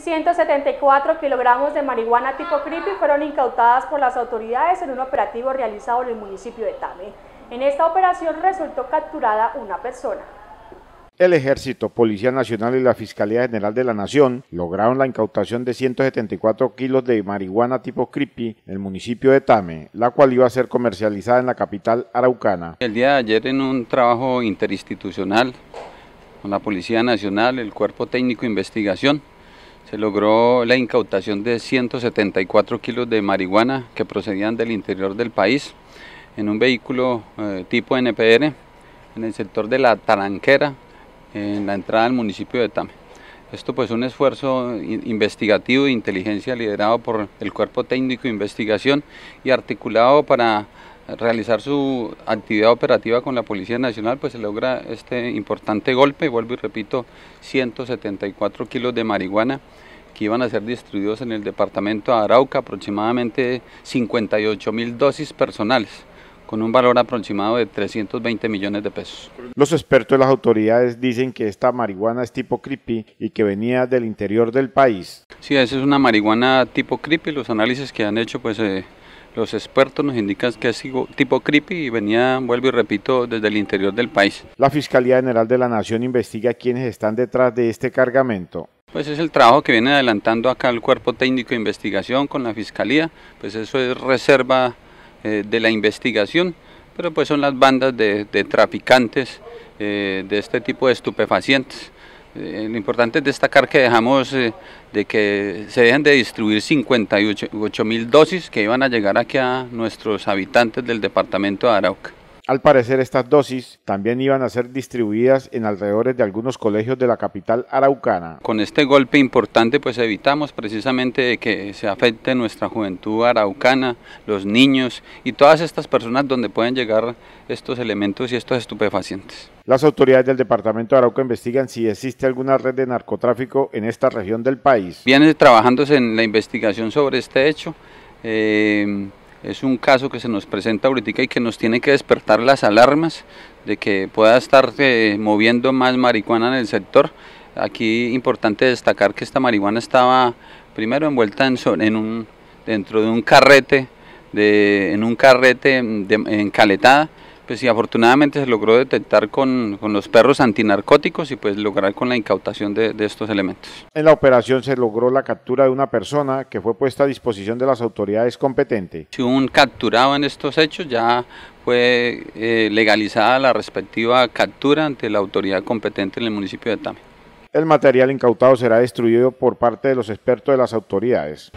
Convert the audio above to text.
174 kilogramos de marihuana tipo creepy fueron incautadas por las autoridades en un operativo realizado en el municipio de Tame. En esta operación resultó capturada una persona. El Ejército, Policía Nacional y la Fiscalía General de la Nación lograron la incautación de 174 kilos de marihuana tipo creepy en el municipio de Tame, la cual iba a ser comercializada en la capital araucana. El día de ayer en un trabajo interinstitucional con la Policía Nacional, el Cuerpo Técnico de Investigación, se logró la incautación de 174 kilos de marihuana que procedían del interior del país en un vehículo eh, tipo NPR en el sector de la Taranquera, en la entrada del municipio de Tame. Esto pues un esfuerzo investigativo e inteligencia liderado por el Cuerpo Técnico de Investigación y articulado para realizar su actividad operativa con la Policía Nacional, pues se logra este importante golpe, vuelvo y repito, 174 kilos de marihuana que iban a ser distribuidos en el departamento de Arauca, aproximadamente 58 mil dosis personales con un valor aproximado de 320 millones de pesos. Los expertos de las autoridades dicen que esta marihuana es tipo creepy y que venía del interior del país. Sí, esa es una marihuana tipo creepy, los análisis que han hecho pues eh, los expertos nos indican que es tipo creepy y venía, vuelvo y repito, desde el interior del país. La Fiscalía General de la Nación investiga quiénes están detrás de este cargamento. Pues es el trabajo que viene adelantando acá el Cuerpo Técnico de Investigación con la Fiscalía, pues eso es reserva eh, de la investigación, pero pues son las bandas de, traficantes eh, de este tipo de estupefacientes. Eh, lo importante es destacar que dejamos eh, de que se dejen de distribuir 58 mil dosis que iban a llegar aquí a nuestros habitantes del departamento de Arauca. Al parecer estas dosis también iban a ser distribuidas en alrededores de algunos colegios de la capital araucana. Con este golpe importante pues evitamos precisamente que se afecte nuestra juventud araucana, los niños y todas estas personas donde pueden llegar estos elementos y estos estupefacientes. Las autoridades del departamento de Arauca investigan si existe alguna red de narcotráfico en esta región del país. Vienen trabajándose en la investigación sobre este hecho. Eh, es un caso que se nos presenta ahorita y que nos tiene que despertar las alarmas de que pueda estar eh, moviendo más marihuana en el sector. Aquí importante destacar que esta marihuana estaba primero envuelta en, un, dentro de un carrete, en un carrete mm, encaletada, pues sí, afortunadamente se logró detectar con, los perros antinarcóticos y pues lograr con la incautación de, estos elementos. En la operación se logró la captura de una persona que fue puesta a disposición de las autoridades competentes. Si un capturado en estos hechos ya fue eh, legalizada la respectiva captura ante la autoridad competente en el municipio de Tame. El material incautado será destruido por parte de los expertos de las autoridades.